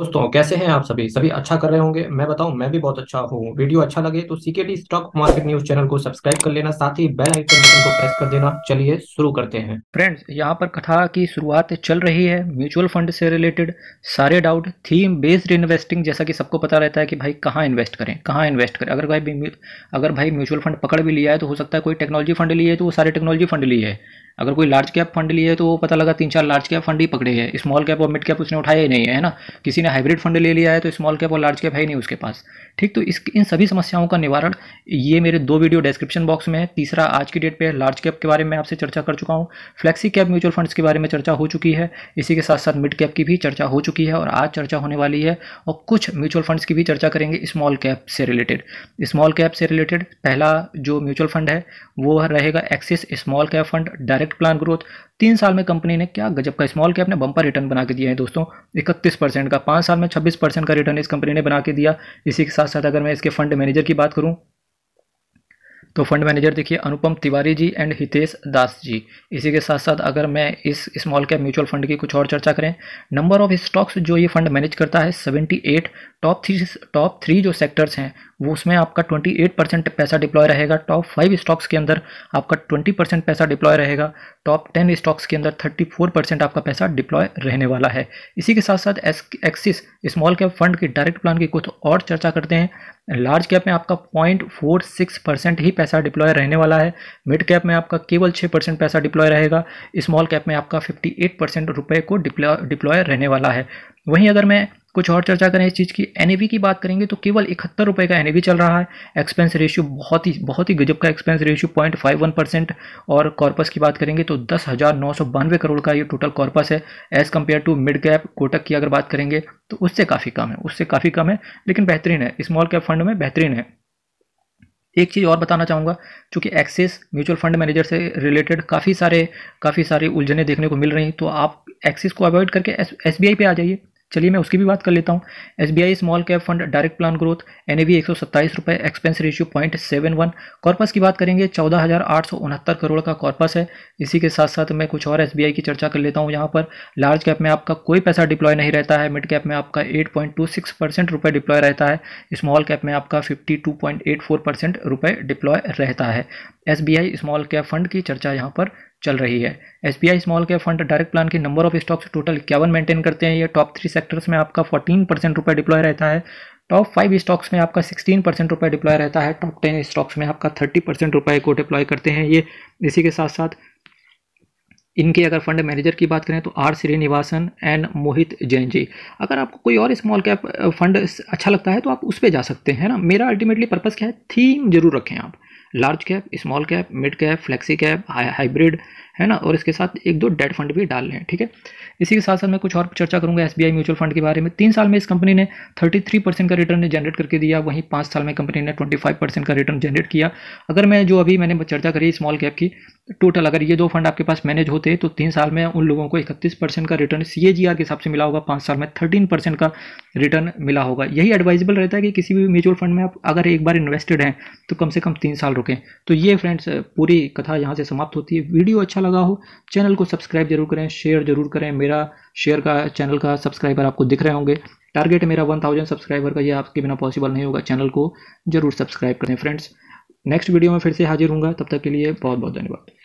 दोस्तों कैसे हैं आप सभी सभी अच्छा कर रहे होंगे मैं बताऊं मैं भी बहुत अच्छा हूं वीडियो अच्छा लगे तो CKT stock market news channel को सब्सक्राइब कर लेना साथ ही बेल आइकन बटन को प्रेस कर देना चलिए शुरू करते हैं फ्रेंड्स यहां पर कथा की शुरुआत चल रही है म्यूचुअल फंड से रिलेटेड सारे डाउट थीम बेस्ड इन्वेस्टिंग जैसा की सबको पता रहता है कि भाई कहाँ इन्वेस्ट करें कहाँ इन्वेस्ट करें अगर भाई अगर भाई म्यूचुअल फंड पकड़ भी लिया है तो हो सकता है कोई टेक्नोलॉजी फंड लिए तो वो सारे टेक्नोलॉजी फंड लिए है अगर कोई लार्ज कैप फंड लिए तो वो पता लगा तीन चार लार्ज कैप फंड ही पकड़े हैं स्मॉल कैप और मिड कैप उसने उठाया ही नहीं है ना किसी ने हाइब्रिड फंड ले लिया है तो स्मॉल कैप और लार्ज कैप है ही नहीं उसके पास ठीक तो इस इन सभी समस्याओं का निवारण ये मेरे दो वीडियो डिस्क्रिप्शन बॉक्स में है तीसरा आज की डेट पर लार्ज कैप के बारे में आपसे चर्चा कर चुका हूँ फ्लैक्सी कैप म्यूचुअल फंड्स के बारे में चर्चा हो चुकी है इसी के साथ साथ मिड कैप की भी चर्चा हो चुकी है और आज चर्चा होने वाली है और कुछ म्यूचुअल फंड्स की भी चर्चा करेंगे स्मॉल कैप से रिलेटेड स्मॉल कैप से रिलेटेड पहला जो म्यूचुअल फंड है वो रहेगा Axis small cap fund direct direct plan growth तो तीन साल में कंपनी ने क्या गजब का स्मॉल कैप ने बंपर रिटर्न बना के दिया है दोस्तों इकतीस परसेंट का पाँच साल में छब्बीस परसेंट का रिटर्न इस कंपनी ने बना के दिया इसी के साथ साथ अगर मैं इसके फंड मैनेजर की बात करूँ तो फंड मैनेजर देखिए अनुपम तिवारी जी एंड हितेश दास जी इसी के साथ साथ अगर मैं इस स्मॉल कैप म्यूचुअल फंड की कुछ और चर्चा करें नंबर ऑफ स्टॉक्स जो ये फंड मैनेज करता है 78 टॉप थ्री टॉप थ्री जो सेक्टर्स हैं वो उसमें आपका 28 परसेंट पैसा डिप्लॉय रहेगा टॉप फाइव स्टॉक्स के अंदर आपका 20 परसेंट पैसा डिप्लॉय रहेगा टॉप टेन स्टॉक्स के अंदर 34 परसेंट आपका पैसा डिप्लॉय रहने वाला है इसी के साथ साथ एक्सिस स्मॉल कैप फंड के डायरेक्ट प्लान की कुछ और चर्चा करते हैं लार्ज कैप में आपका पॉइंट फोर सिक्स परसेंट ही पैसा डिप्लॉय रहने वाला है मिड कैप में आपका केवल छः परसेंट पैसा डिप्लॉय रहेगा स्मॉल कैप में आपका फिफ्टी एट परसेंट रुपये को डिप्लॉय डिप्लॉय रहने वाला है वहीं अगर मैं कुछ और चर्चा करें इस चीज़ की एन की बात करेंगे तो केवल इकहत्तर रुपये का एन चल रहा है एक्सपेंस रेशियो बहुत ही बहुत ही गजब का expense ratio point five one percent और कॉर्पस की बात करेंगे तो दस हज़ार नौ सौ बानवे करोड़ का ये टोटल कॉर्पस है as compare to mid cap Kotak की अगर बात करेंगे तो उससे काफ़ी कम है उससे काफ़ी कम है लेकिन बेहतरीन है स्मॉल कैप फंड में बेहतरीन है एक चीज़ और बताना चाहूँगा चूँकि एक्सिस म्यूचुअल फंड मैनेजर से रिलेटेड काफ़ी सारे काफ़ी सारे उलझने देखने को मिल रही हैं तो आप एक्सिस को अवॉइड करके एस एस बी आई पर आ जाइए चलिए मैं उसकी भी बात कर लेता हूँ S B I small cap fund direct plan growth N A V एक सौ सत्ताईस रुपये expense ratio point seven one corpus की बात करेंगे चौदह हज़ार आठ सौ उनहत्तर करोड़ का कॉर्पस है इसी के साथ साथ मैं कुछ और एस बी आई की चर्चा कर लेता हूँ यहाँ पर लार्ज कैप में आपका कोई पैसा डिप्लॉय नहीं रहता है मिड कैप में आपका eight point two six percent रुपये डिप्लॉय रहता है स्मॉल कैप में आपका fifty two point eight four percent रुपये डिप्लॉय रहता है S B I small cap fund की चर्चा यहाँ पर चल रही है S small cap fund direct plan के नंबर ऑफ स्टॉक्स टोटल इक्यावन मेंटेन करते हैं ये टॉप थ्री सेक्टर्स में आपका फोर्टीन परसेंट रुपये डिप्लॉय रहता है टॉप फाइव स्टॉक्स में आपका सिक्सटीन परसेंट रुपये डिप्लॉय रहता है टॉप टेन स्टॉक्स में आपका थर्टी परसेंट रुपये को डिप्लॉय करते हैं ये इसी के साथ साथ इनके अगर फंड मैनेजर की बात करें तो आर श्रीनिवासन एंड मोहित जैन जी अगर आपको कोई और स्मॉल कैप फंड अच्छा लगता है तो आप उस पर जा सकते हैं ना मेरा अल्टीमेटली पर्पज़ क्या है थीम जरूर रखें आप large cap small cap mid cap flexi cap hybrid है ना और इसके साथ एक दो डेट फंड भी डाल लें ठीक है इसी के साथ साथ मैं कुछ और चर्चा करूंगा एस म्यूचुअल फंड के बारे में तीन साल में इस कंपनी ने 33 परसेंट का रिटर्न जनरेट करके दिया वहीं पाँच साल में कंपनी ने 25 परसेंट का रिटर्न जनरेट किया अगर मैं जो अभी मैंने चर्चा करी स्मॉल कैप की टोटल अगर ये दो फंड आपके पास मैनेज होते तो तीन साल में उन लोगों को इकतीस परसेंट का रिटर्न सी के हिसाब से मिला होगा पाँच साल में थर्टीन परसेंट का रिटर्न मिला होगा यही एडवाइजेबल रहता है कि किसी भी म्यूचुअल फंड में आप अगर एक बार इन्वेस्टेड हैं तो कम से कम तीन साल रुकें तो ये फ्रेंड्स पूरी कथा यहाँ से समाप्त होती है वीडियो अच्छा लगा हो चैनल को सब्सक्राइब जरूर करें शेयर जरूर करें मेरा शेयर का चैनल का सब्सक्राइबर आपको दिख रहे होंगे टारगेट मेरा वन थाउजेंड सब्सक्राइबर का ये आपके बिना पॉसिबल नहीं होगा चैनल को जरूर सब्सक्राइब करें फ्रेंड्स नेक्स्ट वीडियो में फिर से हाजिर हूँगा तब तक के लिए बहुत बहुत धन्यवाद